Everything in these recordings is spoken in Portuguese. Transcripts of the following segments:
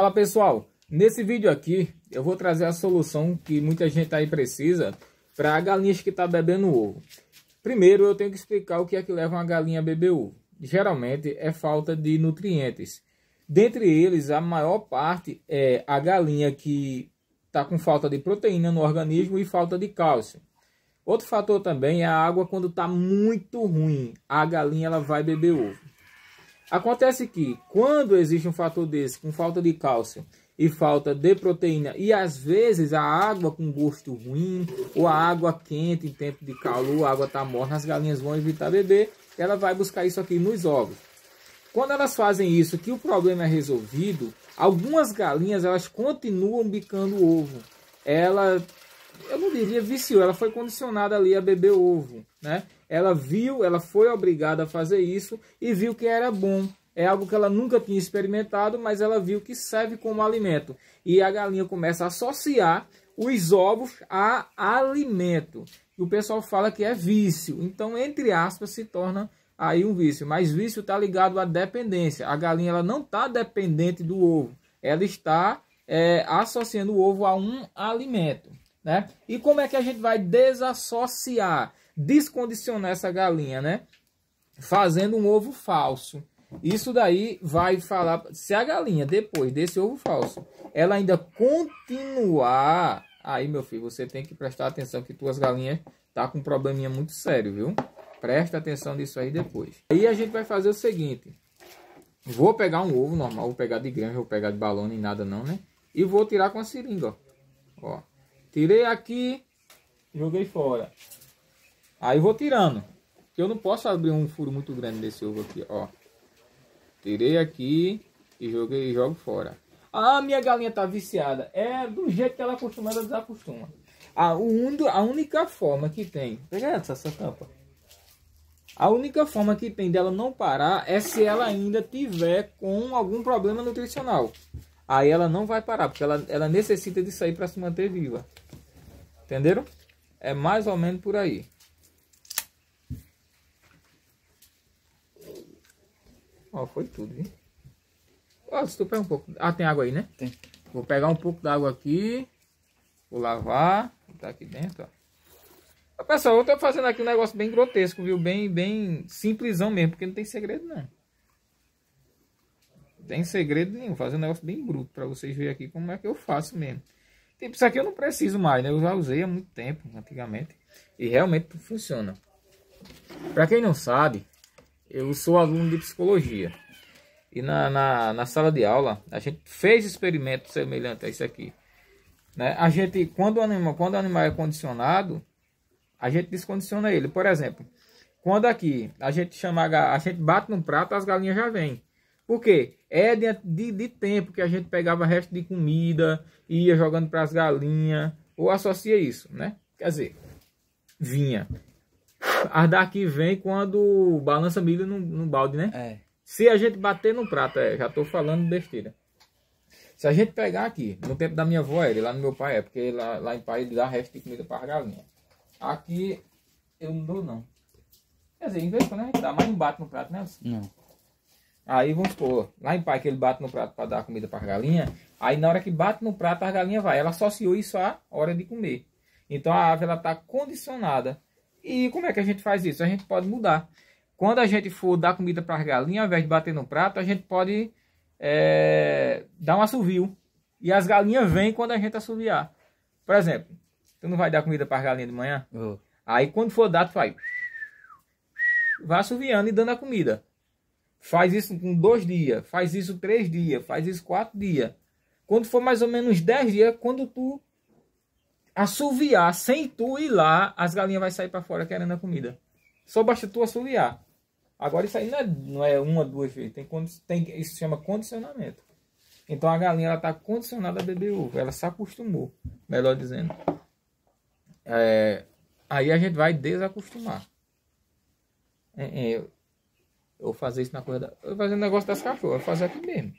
Fala pessoal, nesse vídeo aqui eu vou trazer a solução que muita gente aí precisa para galinhas que está bebendo ovo. Primeiro eu tenho que explicar o que é que leva uma galinha a beber ovo. Geralmente é falta de nutrientes. Dentre eles, a maior parte é a galinha que está com falta de proteína no organismo e falta de cálcio. Outro fator também é a água quando está muito ruim. A galinha ela vai beber ovo. Acontece que quando existe um fator desse, com falta de cálcio e falta de proteína, e às vezes a água com gosto ruim, ou a água quente em tempo de calor, a água está morna, as galinhas vão evitar beber, ela vai buscar isso aqui nos ovos. Quando elas fazem isso, que o problema é resolvido, algumas galinhas elas continuam bicando o ovo. Ela, eu não diria viciou, ela foi condicionada ali a beber ovo, né? Ela viu, ela foi obrigada a fazer isso e viu que era bom. É algo que ela nunca tinha experimentado, mas ela viu que serve como alimento. E a galinha começa a associar os ovos a alimento. E o pessoal fala que é vício. Então, entre aspas, se torna aí um vício. Mas vício está ligado à dependência. A galinha ela não está dependente do ovo. Ela está é, associando o ovo a um alimento. Né? E como é que a gente vai desassociar? descondicionar essa galinha, né? Fazendo um ovo falso. Isso daí vai falar. Se a galinha, depois desse ovo falso, ela ainda continuar. Aí, meu filho, você tem que prestar atenção que tuas galinhas tá com um probleminha muito sério, viu? Presta atenção nisso aí depois. Aí a gente vai fazer o seguinte. Vou pegar um ovo normal, vou pegar de granja, vou pegar de balão, nem nada não, né? E vou tirar com a seringa, ó. ó. Tirei aqui, joguei fora. Aí vou tirando. Porque eu não posso abrir um furo muito grande nesse ovo aqui, ó. Tirei aqui e joguei e jogo fora. Ah, minha galinha tá viciada. É do jeito que ela acostuma, ela desacostuma. A, un, a única forma que tem... pegando essa, essa tampa. A única forma que tem dela não parar é se ela ainda tiver com algum problema nutricional. Aí ela não vai parar, porque ela, ela necessita de sair para se manter viva. Entenderam? É mais ou menos por aí. Ó, foi tudo, viu? Ó, se tu pega um pouco... Ah, tem água aí, né? Tem. Vou pegar um pouco d'água aqui. Vou lavar. Tá aqui dentro, ó. Pessoal, eu tô fazendo aqui um negócio bem grotesco, viu? Bem, bem simplesão mesmo, porque não tem segredo, não. Não tem segredo nenhum. Fazer um negócio bem bruto pra vocês verem aqui como é que eu faço mesmo. Tipo, isso aqui eu não preciso mais, né? Eu já usei há muito tempo, antigamente. E realmente funciona. Pra quem não sabe, eu sou aluno de psicologia. E na, na, na, sala de aula, a gente fez experimentos semelhantes a isso aqui. Né? A gente, quando o, animal, quando o animal é condicionado, a gente descondiciona ele. Por exemplo, quando aqui a gente chama, a gente bate no prato, as galinhas já vêm. Por quê? É de, de, de tempo que a gente pegava resto de comida, ia jogando para as galinhas, ou associa isso, né? Quer dizer, vinha as daqui vem quando balança milho no, no balde, né? É. Se a gente bater no prato, é, já tô falando besteira. Se a gente pegar aqui, no tempo da minha avó, ele é, lá no meu pai, é porque lá, lá em pai ele dá resto de comida para as galinhas. Aqui eu não dou, não. Quer dizer, em vez de quando dá, mas não bate no prato, né? Não. Aí vamos supor, lá em pai que ele bate no prato para dar comida para as galinhas, aí na hora que bate no prato, as galinhas vai. Ela associou isso à hora de comer. Então a ave ela tá condicionada e como é que a gente faz isso? A gente pode mudar. Quando a gente for dar comida para as galinhas, ao invés de bater no prato, a gente pode é, dar um assovio. E as galinhas vêm quando a gente assoviar. Por exemplo, tu não vai dar comida para as galinhas de manhã? Uhum. Aí quando for dar, tu faz... Vai assoviando e dando a comida. Faz isso com dois dias, faz isso três dias, faz isso quatro dias. Quando for mais ou menos dez dias, é quando tu assoviar sem tu ir lá, as galinhas vai sair para fora querendo a comida. Só basta tu assoviar. Agora isso aí não é, não é uma, duas vezes. Tem, tem, isso chama condicionamento. Então a galinha ela está condicionada a beber ovo. Ela se acostumou, melhor dizendo. É, aí a gente vai desacostumar. É, é, eu fazer isso na coisa da, Eu fazer o um negócio das cachorras, eu fazer aqui mesmo.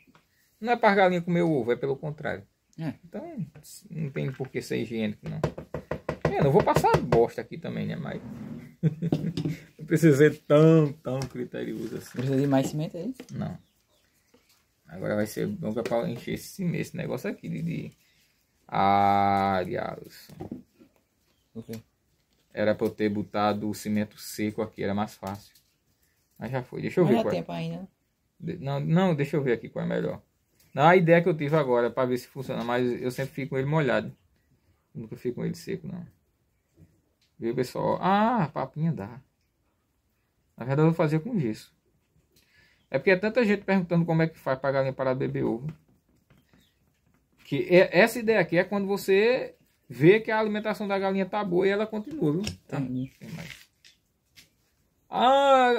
Não é para a galinha comer ovo, é pelo contrário. É. Então, não tem por que ser higiênico, não. É, não vou passar bosta aqui também, né? Mas. não precisa ser tão, tão criterioso assim. Precisa de mais cimento aí? É não. Agora vai ser bom pra encher esse, esse negócio aqui de. de... Arialos. Era pra eu ter botado o cimento seco aqui, era mais fácil. Mas já foi. Deixa eu Mas ver. Não é dá é. tempo ainda. Né? De... Não, não, deixa eu ver aqui qual é melhor. A ideia que eu tive agora para ver se funciona, mas eu sempre fico com ele molhado. Eu nunca fico com ele seco, não. Viu, pessoal? Ah, papinha dá. Na verdade, eu vou fazer com gesso. É porque é tanta gente perguntando como é que faz para galinha parar de beber ovo. Que é, essa ideia aqui é quando você vê que a alimentação da galinha tá boa e ela continua, viu? Tá. Tem mais. Ah,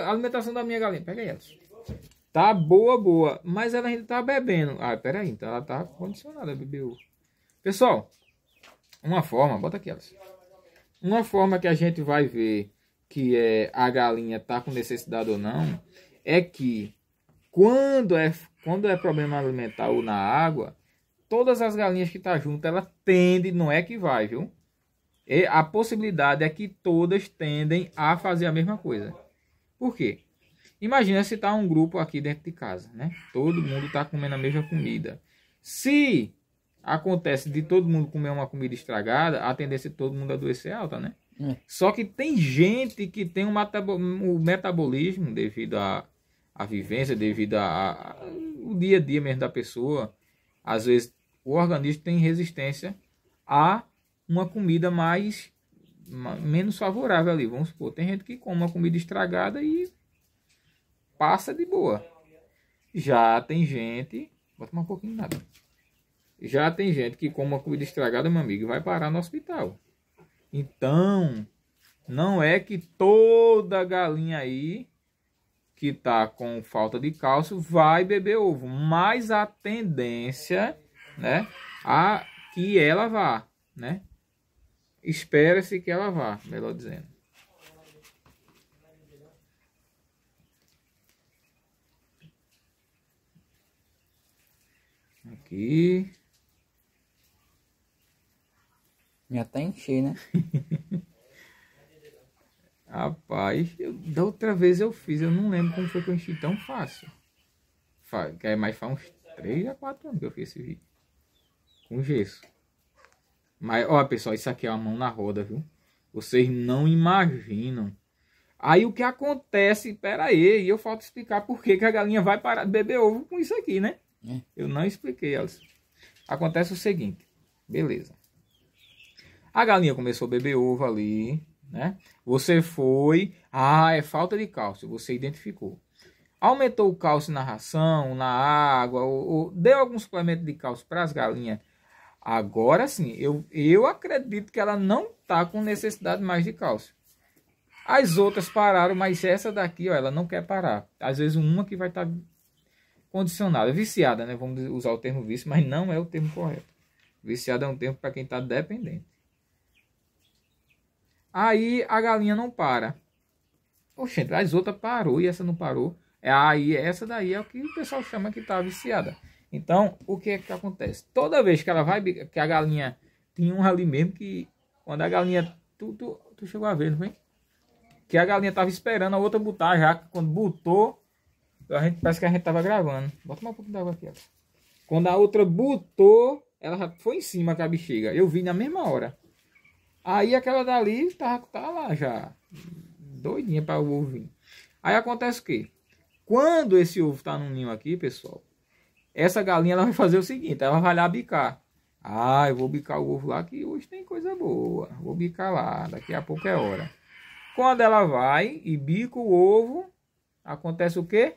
a alimentação da minha galinha. Pega aí, Elson. Tá boa, boa. Mas ela ainda tá bebendo. Ah, peraí. Então ela tá condicionada a beber Pessoal, uma forma, bota aqui, Uma forma que a gente vai ver que é, a galinha tá com necessidade ou não é que quando é, quando é problema alimentar ou na água, todas as galinhas que tá junto, ela tende, não é que vai, viu? E a possibilidade é que todas tendem a fazer a mesma coisa. Por quê? Imagina se tá um grupo aqui dentro de casa, né? Todo mundo tá comendo a mesma comida. Se acontece de todo mundo comer uma comida estragada, a tendência de é todo mundo adoecer é alta, né? É. Só que tem gente que tem um, um metabolismo devido à, à vivência, devido ao dia a dia mesmo da pessoa. Às vezes o organismo tem resistência a uma comida mais menos favorável ali. Vamos supor, tem gente que come uma comida estragada e passa de boa. Já tem gente. Bota um pouquinho nada. Já tem gente que, com uma comida estragada, meu amigo, vai parar no hospital. Então, não é que toda galinha aí que tá com falta de cálcio vai beber ovo, mas a tendência, né, a que ela vá, né? Espera-se que ela vá, melhor dizendo. aqui. Já tá encher, né? Rapaz, eu, da outra vez eu fiz, eu não lembro como foi que eu enchi tão fácil. quer é mas faz uns 3 a 4 anos que eu fiz esse vídeo. Com gesso. Mas, ó, pessoal, isso aqui é uma mão na roda, viu? Vocês não imaginam. Aí o que acontece, pera aí, e eu falta explicar por que, que a galinha vai parar de beber ovo com isso aqui, né? É. Eu não expliquei, Alisson. Acontece o seguinte, beleza. A galinha começou a beber ovo ali, né? Você foi, ah, é falta de cálcio, você identificou. Aumentou o cálcio na ração, na água, ou, ou deu algum suplemento de cálcio para as galinhas. Agora sim, eu, eu acredito que ela não está com necessidade mais de cálcio. As outras pararam, mas essa daqui, ó, ela não quer parar. Às vezes uma que vai estar tá condicionada, é viciada, né? Vamos usar o termo vício, mas não é o termo correto. Viciada é um termo para quem está dependente. Aí a galinha não para. Oxente, as outras parou e essa não parou. é Aí essa daí é o que o pessoal chama que está viciada. Então, o que é que acontece? Toda vez que ela vai, que a galinha tem um ali mesmo que quando a galinha tu, tu, tu chegou a ver, não vem Que a galinha tava esperando a outra botar já, quando botou, a gente, parece que a gente tava gravando. Bota mais um pouco d'água aqui, ó. Quando a outra botou, ela já foi em cima com a bexiga. Eu vi na mesma hora. Aí aquela dali tava, tava lá já. Doidinha para o ovo vir. Aí acontece o quê? Quando esse ovo tá no ninho aqui, pessoal, essa galinha ela vai fazer o seguinte, ela vai lá bicar. Ah, eu vou bicar o ovo lá que hoje tem coisa boa. Vou bicar lá, daqui a pouco é hora. Quando ela vai e bica o ovo, acontece o quê?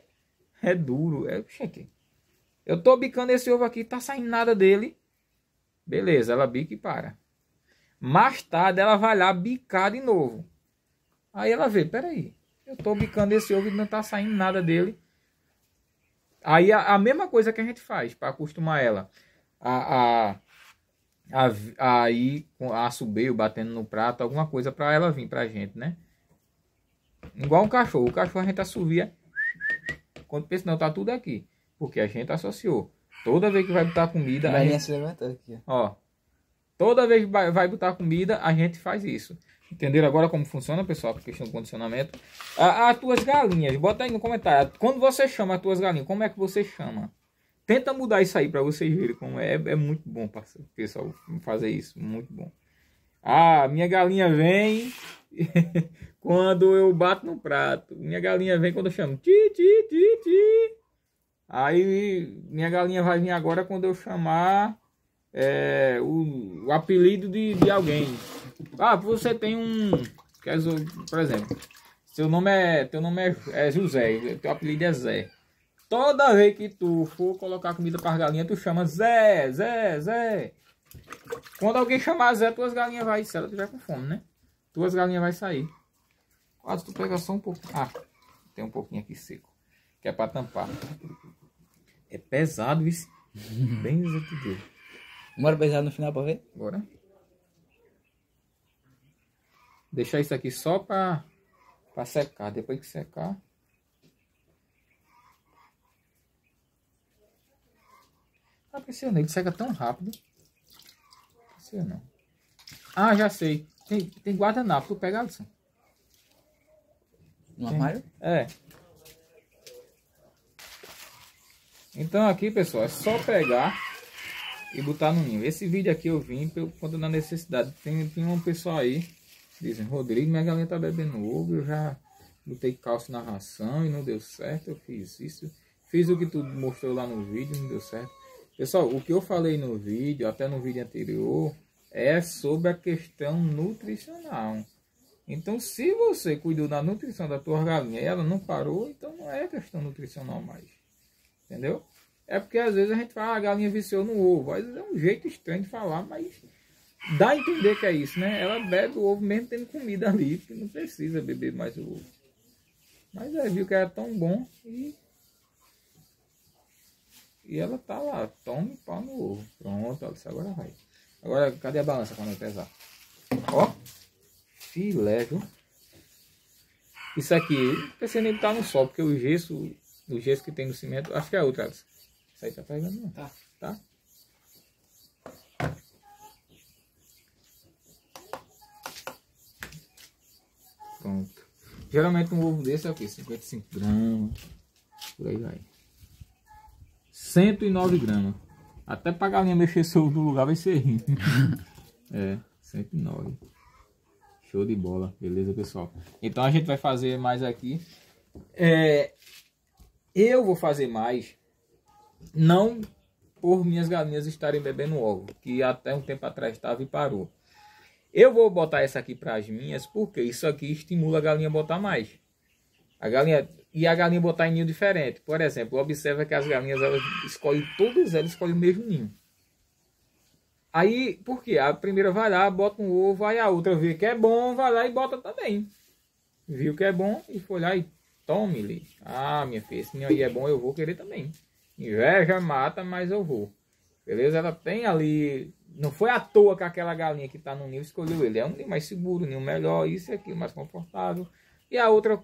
É duro. É, gente, eu tô bicando esse ovo aqui, tá saindo nada dele. Beleza, ela bica e para. Mais tarde ela vai lá bicar de novo. Aí ela vê, peraí, eu tô bicando esse ovo e não tá saindo nada dele. Aí a, a mesma coisa que a gente faz para acostumar ela a, a, a, a, a ir com batendo no prato, alguma coisa para ela vir pra gente, né? Igual um cachorro. O cachorro a gente assovia quando pensa, não, tá tudo aqui. Porque a gente associou. Toda vez que vai botar comida. Vai a gente... É se alimentar aqui. Ó. Toda vez que vai botar comida, a gente faz isso. Entenderam agora como funciona, pessoal? questão do condicionamento. As tuas galinhas, bota aí no comentário. Quando você chama as tuas galinhas, como é que você chama? Tenta mudar isso aí para vocês verem como é. É muito bom, pessoal, fazer isso. Muito bom. Ah, minha galinha vem. quando eu bato no prato. Minha galinha vem quando eu chamo. Ti, ti, ti, ti. Aí minha galinha vai vir agora quando eu chamar é, o, o, apelido de, de alguém. Ah, você tem um. Por exemplo, seu nome é. Teu nome é, é José, teu apelido é Zé. Toda vez que tu for colocar comida para as galinhas, tu chama Zé, Zé, Zé. Quando alguém chamar Zé, tuas galinhas vai, se ela tiver com fome, né? Duas galinhas vai sair. Quase tu pega só um pouquinho. Ah, tem um pouquinho aqui seco. Que é para tampar. É pesado isso. Bem exatidinho. Bora pesado no final para ver? Bora. Deixar isso aqui só para para secar. Depois que secar. Tá Ele seca tão rápido. Não. Ah, já sei. Tem, tem guardanapo, tu pega, Alisson. No tem. armário? É. Então aqui, pessoal, é só pegar e botar no ninho. Esse vídeo aqui eu vim por conta da necessidade. Tem, tem um pessoal aí, dizem, Rodrigo, minha galinha tá bebendo ovo, eu já botei cálcio na ração e não deu certo, eu fiz isso. Fiz o que tu mostrou lá no vídeo, não deu certo. Pessoal, o que eu falei no vídeo, até no vídeo anterior, é sobre a questão nutricional. Então, se você cuidou da nutrição da tua galinha e ela não parou, então não é questão nutricional mais. Entendeu? É porque às vezes a gente fala, ah, a galinha viciou no ovo. Às vezes é um jeito estranho de falar, mas dá a entender que é isso, né? Ela bebe o ovo mesmo tendo comida ali, porque não precisa beber mais o ovo. Mas aí é, viu que era tão bom e. E ela tá lá, tome pau no ovo. Pronto, agora vai. Agora, cadê a balança quando eu pesar? Ó, filé, viu? Isso aqui, pensei nem tá no sol, porque o gesso, o gesso que tem no cimento, acho que é outra. Isso aí tá pegando, não? Tá. Tá? Pronto. Geralmente um ovo desse é o quê? 55 gramas. Por aí vai. 109 gramas. Até pra galinha mexer seu no lugar vai ser rindo. é, 109. Show de bola, beleza, pessoal? Então a gente vai fazer mais aqui. É, eu vou fazer mais, não por minhas galinhas estarem bebendo ovo, que até um tempo atrás estava e parou. Eu vou botar essa aqui para as minhas, porque isso aqui estimula a galinha a botar mais. A galinha e a galinha botar em ninho diferente. Por exemplo, observa que as galinhas elas escolhem todas elas escolhem o mesmo ninho. Aí, por quê? A primeira vai lá, bota um ovo, aí a outra vê que é bom, vai lá e bota também. Viu que é bom e foi lá e tome-lhe. Ah, minha filha, esse ninho aí é bom, eu vou querer também. Inveja mata, mas eu vou. Beleza? Ela tem ali. Não foi à toa que aquela galinha que está no ninho escolheu ele. É um ninho mais seguro, um ninho melhor, isso aqui mais confortável. E a outra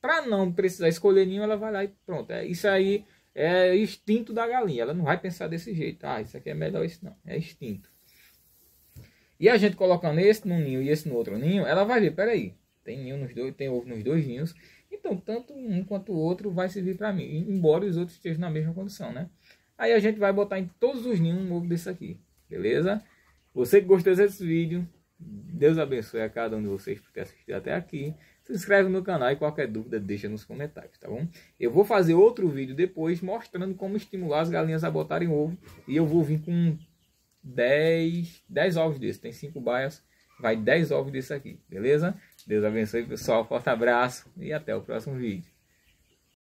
para não precisar escolher ninho, ela vai lá e pronto. É, isso aí é instinto da galinha. Ela não vai pensar desse jeito. Ah, isso aqui é melhor isso não. É instinto. E a gente colocando esse num ninho e esse no outro ninho, ela vai ver, peraí, tem ninho nos dois, tem ovo nos dois ninhos. Então, tanto um quanto o outro vai servir para mim, embora os outros estejam na mesma condição, né? Aí a gente vai botar em todos os ninhos um ovo desse aqui, beleza? Você que gostou desse vídeo, Deus abençoe a cada um de vocês por ter assistido até aqui se inscreve no canal e qualquer dúvida deixa nos comentários, tá bom? Eu vou fazer outro vídeo depois mostrando como estimular as galinhas a botarem ovo. E eu vou vir com 10, 10 ovos desses, Tem 5 baias, vai 10 ovos desse aqui, beleza? Deus abençoe, pessoal. Forte abraço e até o próximo vídeo.